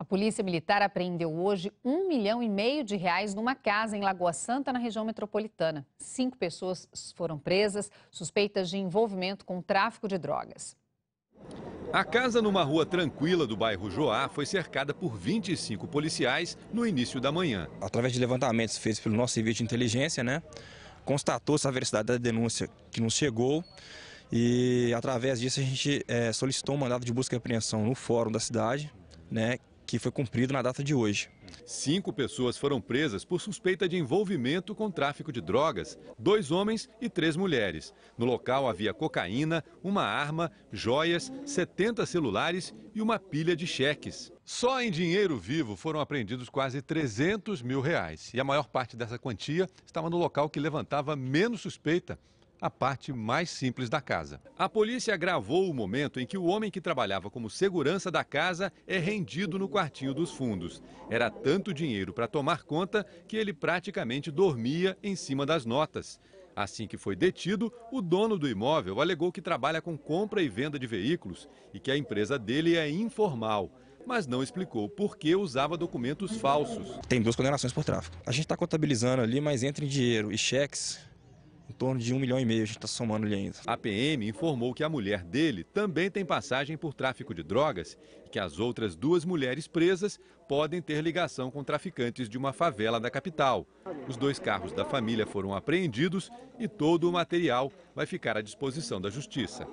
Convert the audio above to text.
A Polícia Militar apreendeu hoje um milhão e meio de reais numa casa em Lagoa Santa, na região metropolitana. Cinco pessoas foram presas, suspeitas de envolvimento com tráfico de drogas. A casa numa rua tranquila do bairro Joá foi cercada por 25 policiais no início da manhã. Através de levantamentos feitos pelo nosso serviço de inteligência, né, constatou-se a veracidade da denúncia que nos chegou e através disso a gente é, solicitou um mandado de busca e apreensão no fórum da cidade, né, que foi cumprido na data de hoje. Cinco pessoas foram presas por suspeita de envolvimento com tráfico de drogas, dois homens e três mulheres. No local havia cocaína, uma arma, joias, 70 celulares e uma pilha de cheques. Só em dinheiro vivo foram apreendidos quase 300 mil reais. E a maior parte dessa quantia estava no local que levantava menos suspeita, a parte mais simples da casa. A polícia gravou o momento em que o homem que trabalhava como segurança da casa é rendido no quartinho dos fundos. Era tanto dinheiro para tomar conta que ele praticamente dormia em cima das notas. Assim que foi detido, o dono do imóvel alegou que trabalha com compra e venda de veículos e que a empresa dele é informal mas não explicou por que usava documentos falsos. Tem duas condenações por tráfico. A gente está contabilizando ali, mas entre dinheiro e cheques, torno de um milhão e meio, a gente está somando ele ainda. A PM informou que a mulher dele também tem passagem por tráfico de drogas e que as outras duas mulheres presas podem ter ligação com traficantes de uma favela da capital. Os dois carros da família foram apreendidos e todo o material vai ficar à disposição da justiça.